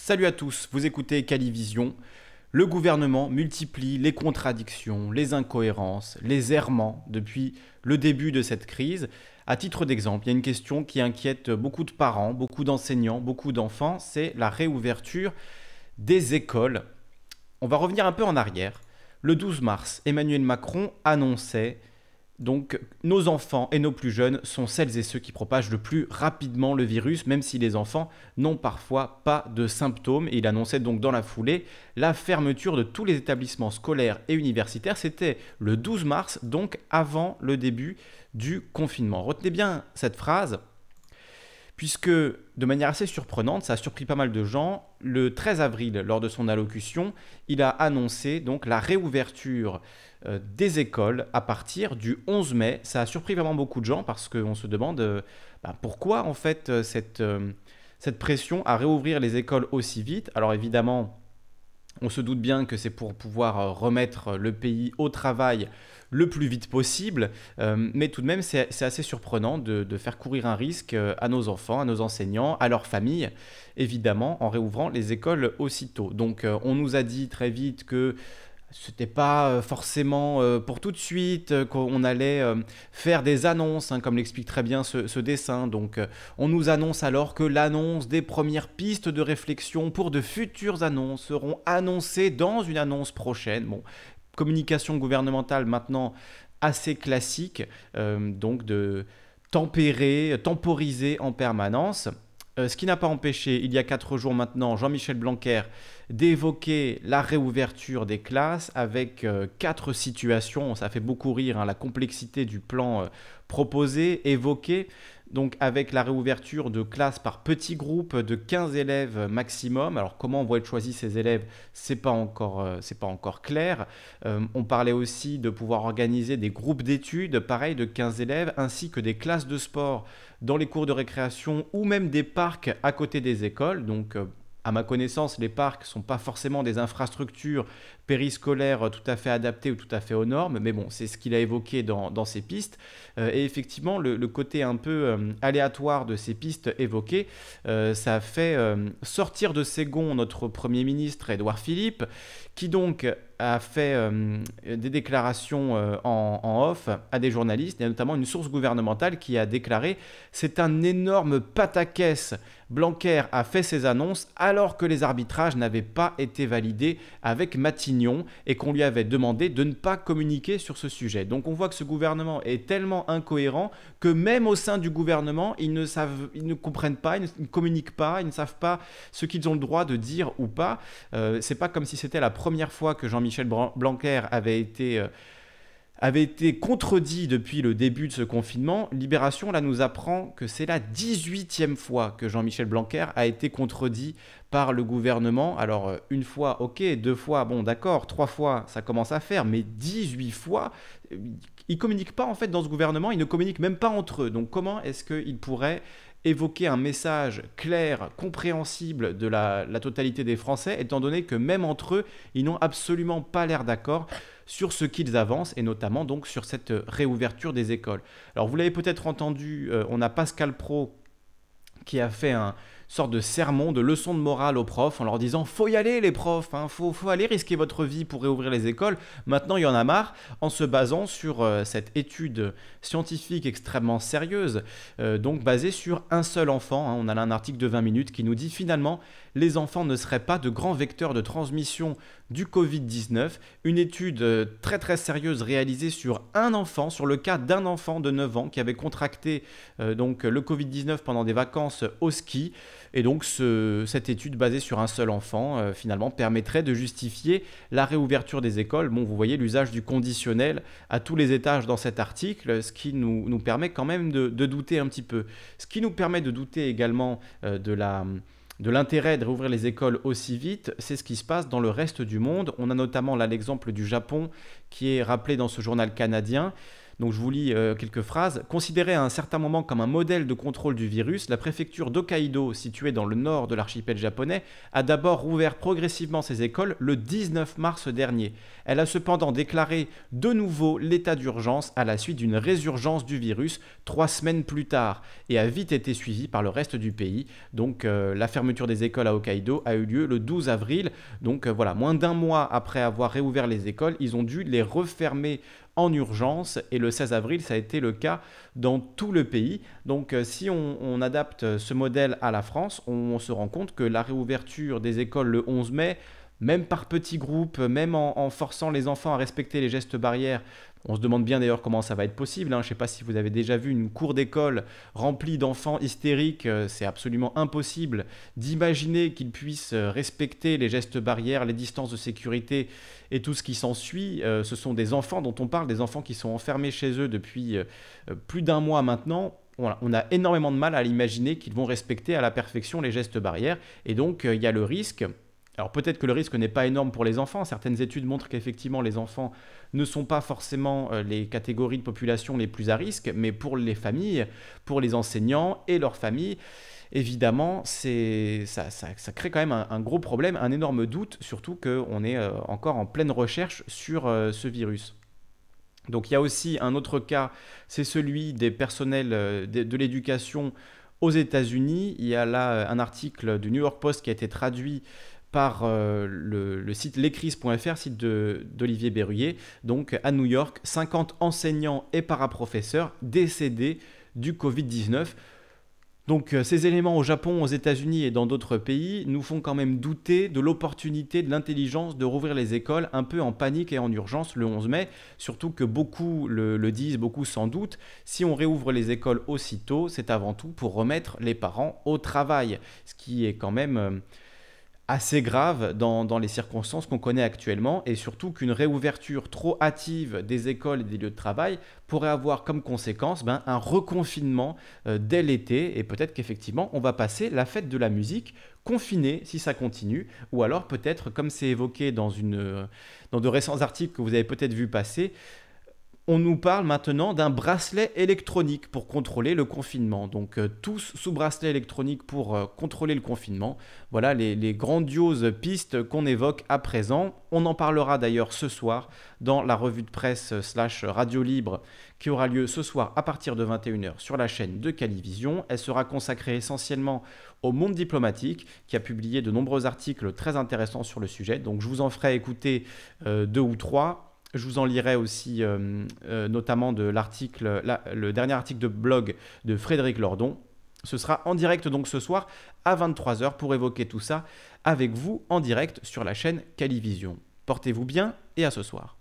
Salut à tous, vous écoutez Calivision. Le gouvernement multiplie les contradictions, les incohérences, les errements depuis le début de cette crise. À titre d'exemple, il y a une question qui inquiète beaucoup de parents, beaucoup d'enseignants, beaucoup d'enfants, c'est la réouverture des écoles. On va revenir un peu en arrière. Le 12 mars, Emmanuel Macron annonçait donc nos enfants et nos plus jeunes sont celles et ceux qui propagent le plus rapidement le virus, même si les enfants n'ont parfois pas de symptômes. Et il annonçait donc dans la foulée la fermeture de tous les établissements scolaires et universitaires. C'était le 12 mars, donc avant le début du confinement. Retenez bien cette phrase, puisque de manière assez surprenante, ça a surpris pas mal de gens, le 13 avril, lors de son allocution, il a annoncé donc la réouverture euh, des écoles à partir du 11 mai. Ça a surpris vraiment beaucoup de gens parce qu'on se demande euh, bah, pourquoi en fait euh, cette, cette pression à réouvrir les écoles aussi vite. Alors évidemment, on se doute bien que c'est pour pouvoir euh, remettre le pays au travail le plus vite possible, euh, mais tout de même c'est assez surprenant de, de, faire courir un risque euh, à nos enfants, à nos enseignants, à leurs familles, évidemment en réouvrant les écoles aussitôt. Donc on nous a dit très vite que c'était pas euh, forcément euh, pour tout de suite euh, qu'on allait faire des annonces, hein, comme l'explique très bien ce, dessin. Donc on nous annonce alors que l'annonce des premières pistes de réflexion pour de futures annonces seront annoncées dans une annonce prochaine. Bon, communication gouvernementale maintenant assez classique, donc de tempérer, temporiser en permanence. Euh, ce qui n'a pas empêché, il y a quatre jours maintenant, Jean-Michel Blanquer d'évoquer la réouverture des classes avec euh, quatre situations. Ça fait beaucoup rire, hein, la complexité du plan euh, proposé, évoqué, donc avec la réouverture de classes par petits groupes de 15 élèves maximum. Alors comment vont être choisi ces élèves, c'est pas encore euh, pas encore clair. Euh, on parlait aussi de pouvoir organiser des groupes d'études, pareil de 15 élèves, ainsi que des classes de sport dans les cours de récréation ou même des parcs à côté des écoles. Donc euh, à ma connaissance, les parcs sont pas forcément des infrastructures périscolaires euh, tout à fait adaptées ou tout à fait aux normes, mais bon, c'est ce qu'il a évoqué dans, dans ces pistes. Euh, et effectivement, le, côté un peu euh, aléatoire de ces pistes évoquées, ça a fait sortir de ses gonds notre Premier ministre Édouard Philippe, qui donc a fait euh, des déclarations euh, en, off à des journalistes, et notamment une source gouvernementale qui a déclaré C'est un énorme pataquès. Blanquer a fait ses annonces alors que les arbitrages n'avaient pas été validés avec Matignon et qu'on lui avait demandé de ne pas communiquer sur ce sujet. Donc on voit que ce gouvernement est tellement incohérent que même au sein du gouvernement, ils ne, savent, ils ne comprennent pas, ils ne, communiquent pas, ils ne savent pas ce qu'ils ont le droit de dire ou pas. Euh, c'est pas comme si c'était la première fois que Jean-Michel michel Blanquer avait été, euh, avait été contredit depuis le début de ce confinement, Libération là nous apprend que c'est la 18e fois que Jean-Michel Blanquer a été contredit par le gouvernement. Alors euh, une fois, ok, deux fois, bon d'accord, trois fois, ça commence à faire, mais 18 fois, euh, ils communique pas en fait dans ce gouvernement, Il ne communique même pas entre eux. Donc comment est-ce qu'ils pourrait évoquer un message clair, compréhensible de la, totalité des Français, étant donné que même entre eux, ils n'ont absolument pas l'air d'accord sur ce qu'ils avancent et notamment donc sur cette réouverture des écoles. Alors vous l'avez peut-être entendu, euh, on a Pascal Pro qui a fait un, sorte de sermon, de leçon de morale aux profs en leur disant faut y aller les profs, hein, faut, aller risquer votre vie pour réouvrir les écoles, maintenant il y en a marre, en se basant sur euh, cette étude scientifique extrêmement sérieuse, euh, donc basée sur un seul enfant. Hein. On a là un article de 20 minutes qui nous dit finalement les enfants ne seraient pas de grands vecteurs de transmission du Covid-19. Une étude euh, très très sérieuse réalisée sur un enfant, sur le cas d'un enfant de 9 ans qui avait contracté donc le Covid-19 pendant des vacances au ski. Et donc cette étude basée sur un seul enfant, euh, finalement, permettrait de justifier la réouverture des écoles. Bon, vous voyez l'usage du conditionnel à tous les étages dans cet article, ce qui nous, permet quand même de, douter un petit peu. Ce qui nous permet de douter également euh, de de l'intérêt de réouvrir les écoles aussi vite, c'est ce qui se passe dans le reste du monde. On a notamment l'exemple du Japon qui est rappelé dans ce journal canadien. Donc je vous lis euh, quelques phrases. Considérée à un certain moment comme un modèle de contrôle du virus, la préfecture d'Hokkaido, située dans le nord de l'archipel japonais, a d'abord rouvert progressivement ses écoles le 19 mars dernier. Elle a cependant déclaré de nouveau l'état d'urgence à la suite d'une résurgence du virus trois semaines plus tard et a vite été suivie par le reste du pays. Donc euh, la fermeture des écoles à Hokkaido a eu lieu le 12 avril. Donc euh, voilà, moins d'un mois après avoir réouvert les écoles, ils ont dû les refermer en urgence et le 16 avril ça a été le cas dans tout le pays. Donc euh, si on, adapte ce modèle à la France, on, se rend compte que la réouverture des écoles le 11 mai, même par petits groupes, même en, en forçant les enfants à respecter les gestes barrières on se demande bien d'ailleurs comment ça va être possible. Hein. Je ne sais pas si vous avez déjà vu une cour d'école remplie d'enfants hystériques. Euh, c'est absolument impossible d'imaginer qu'ils puissent euh, respecter les gestes barrières, les distances de sécurité et tout ce qui s'ensuit. Euh, ce sont des enfants dont on parle, des enfants qui sont enfermés chez eux depuis plus d'un mois maintenant. on a énormément de mal à l'imaginer qu'ils vont respecter à la perfection les gestes barrières. Et donc, il y a le risque alors peut-être que le risque n'est pas énorme pour les enfants. Certaines études montrent qu'effectivement les enfants ne sont pas forcément euh, les catégories de population les plus à risque, mais pour les familles, pour les enseignants et leurs familles, évidemment, ça, crée quand même un, gros problème, un énorme doute, surtout qu'on est euh, encore en pleine recherche sur euh, ce virus. Donc il y a aussi un autre cas, c'est celui des personnels de l'éducation aux États-Unis. Il y a là un article du New York Post qui a été traduit par euh, le, site lescrises.fr, site d'Olivier Berruyer, donc à New York, 50 enseignants et paraprofesseurs décédés du Covid-19. Donc euh, ces éléments au Japon, aux États-Unis et dans d'autres pays nous font quand même douter de l'opportunité, de l'intelligence de rouvrir les écoles un peu en panique et en urgence le 11 mai, surtout que beaucoup le, disent, beaucoup sans doute, si on réouvre les écoles aussitôt, c'est avant tout pour remettre les parents au travail, ce qui est quand même... Euh, assez grave dans, les circonstances qu'on connaît actuellement et surtout qu'une réouverture trop hâtive des écoles et des lieux de travail pourrait avoir comme conséquence ben, un reconfinement euh, dès l'été et peut-être qu'effectivement on va passer la fête de la musique confinée si ça continue ou alors peut-être comme c'est évoqué dans, une, euh, dans de récents articles que vous avez peut-être vu passer on nous parle maintenant d'un bracelet électronique pour contrôler le confinement. Donc euh, tous sous bracelet électronique pour euh, contrôler le confinement. Voilà les, grandioses pistes qu'on évoque à présent. On en parlera d'ailleurs ce soir dans la revue de presse slash radio libre qui aura lieu ce soir à partir de 21h sur la chaîne de Calivision. Elle sera consacrée essentiellement au monde diplomatique qui a publié de nombreux articles très intéressants sur le sujet. Donc je vous en ferai écouter euh, deux ou trois je vous en lirai aussi euh, euh, notamment de l'article, le dernier article de blog de Frédéric Lordon. Ce sera en direct donc ce soir à 23h pour évoquer tout ça avec vous en direct sur la chaîne Calivision. Portez-vous bien et à ce soir.